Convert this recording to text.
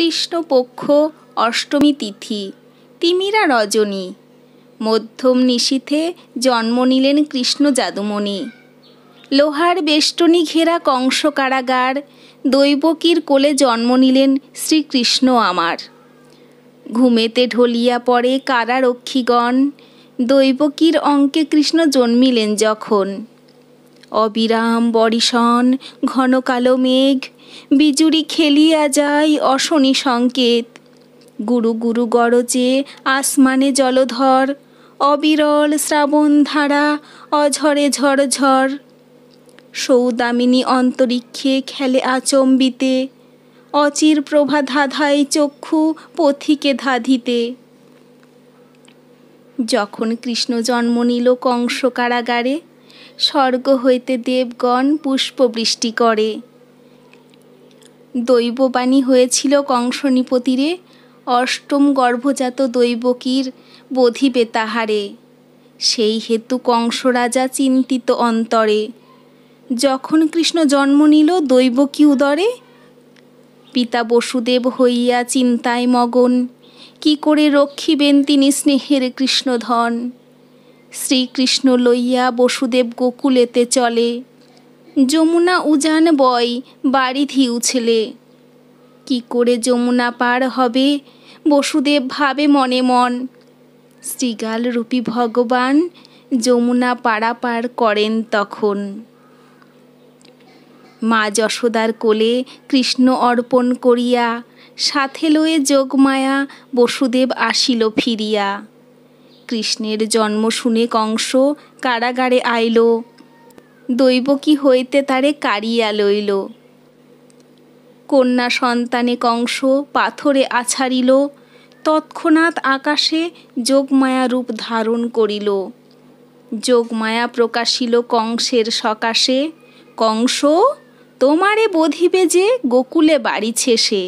কৃষ্ণপক্ষ অষ্টমী তিথি তিমিরা রজনী মধ্যম নিশীথে জন্ম নিলেন কৃষ্ণ যাদুমণি লোহার বেষ্টনী ঘেরা কংস কারাগার দৈবকীর কোলে জন্ম নিলেন শ্রীকৃষ্ণ আমার ঘুমেতে ঢলিয়া পড়ে কারারক্ষীগণ দৈবকীর অঙ্কে কৃষ্ণ জন্মিলেন যখন অবিরাম বরিশন ঘন কালো মেঘ বিজুড়ি খেলিয়া যায় অশনি সংকেত গুরু গুরু গরজে আসমানে জলধর অবিরল শ্রাবণ ধারা অঝরে ঝরঝর সৌদামিনী অন্তরিক্ষে খেলে আচম্বিতে অচির প্রভা ধাধায় চক্ষু পথিকে ধাধিতে যখন কৃষ্ণ জন্ম নিল কংস কারাগারে স্বর্গ হইতে দেবগণ পুষ্পবৃষ্টি করে দৈববাণী হয়েছিল কংসনিপতিরে অষ্টম গর্ভজাত দৈবকীর বোধিবে তাহারে সেই হেতু কংসরাজা চিন্তিত অন্তরে যখন কৃষ্ণ জন্ম নিল দৈবকী উদরে পিতা বসুদেব হইয়া চিন্তায় মগন কি করে রক্ষিবেন তিনি স্নেহের কৃষ্ণধন শ্রীকৃষ্ণ লইয়া বসুদেব গোকুলেতে চলে যমুনা উজান বয় বাড়ি ধিউ ছেলে কি করে যমুনা পার হবে বসুদেব ভাবে মনে মন শ্রীগাল রূপী ভগবান যমুনা পারাপার করেন তখন মা যশোদার কোলে কৃষ্ণ অর্পণ করিয়া সাথে লয়ে যোগমায়া বসুদেব আসিল ফিরিয়া কৃষ্ণের জন্ম শুনে কংস কারাগারে আইল দৈবকী হইতে তারে কারিয়া লইল কন্যা সন্তানে কংস পাথরে আছাড়িল তৎক্ষণাৎ আকাশে যোগমায়া রূপ ধারণ করিল যোগমায়া প্রকাশিল কংসের সকাশে কংস তোমারে বধিবে যে গোকুলে বাড়িছে সে